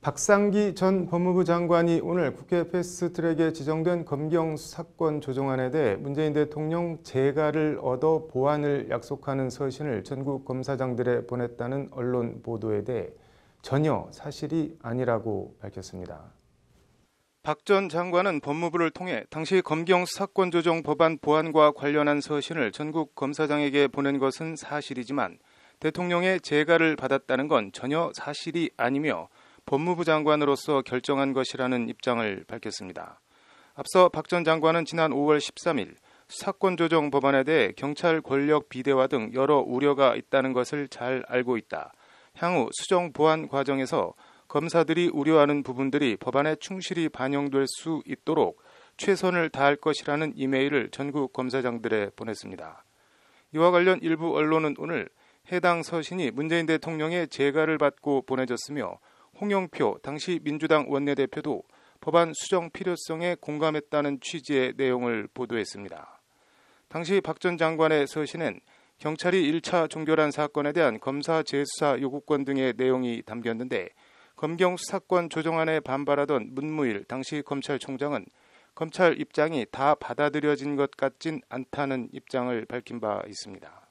박상기 전 법무부 장관이 오늘 국회 패스트트랙에 지정된 검경 사건 조정안에 대해 문재인 대통령 재가를 얻어 보완을 약속하는 서신을 전국 검사장들에 보냈다는 언론 보도에 대해 전혀 사실이 아니라고 밝혔습니다. 박 전 장관은 법무부를 통해 당시 검경 사건 조정 법안 보완과 관련한 서신을 전국 검사장에게 보낸 것은 사실이지만 대통령의 재가를 받았다는 건 전혀 사실이 아니며 법무부 장관으로서 결정한 것이라는 입장을 밝혔습니다. 앞서 박 전 장관은 지난 5월 13일 사건 조정 법안에 대해 경찰 권력 비대화 등 여러 우려가 있다는 것을 잘 알고 있다. 향후 수정 보완 과정에서 검사들이 우려하는 부분들이 법안에 충실히 반영될 수 있도록 최선을 다할 것이라는 이메일을 전국 검사장들에 보냈습니다. 이와 관련 일부 언론은 오늘 해당 서신이 문재인 대통령의 재가를 받고 보내졌으며 홍영표 당시 민주당 원내대표도 법안 수정 필요성에 공감했다는 취지의 내용을 보도했습니다. 당시 박 전 장관의 서신엔 경찰이 1차 종결한 사건에 대한 검사 재수사 요구권 등의 내용이 담겼는데 검경 수사권 조정안에 반발하던 문무일 당시 검찰총장은 검찰 입장이 다 받아들여진 것 같진 않다는 입장을 밝힌 바 있습니다.